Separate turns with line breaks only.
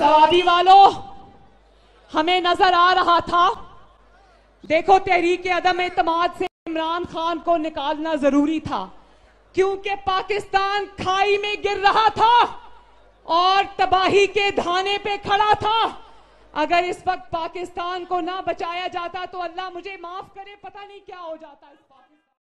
सवाबी तो वालों हमें नजर आ रहा था देखो तहरीक अदम एतमाद से इमरान खान को निकालना जरूरी था क्योंकि पाकिस्तान खाई में गिर रहा था और तबाही के धाने पे खड़ा था अगर इस वक्त पाकिस्तान को ना बचाया जाता तो अल्लाह मुझे माफ करे पता नहीं क्या हो जाता इस बात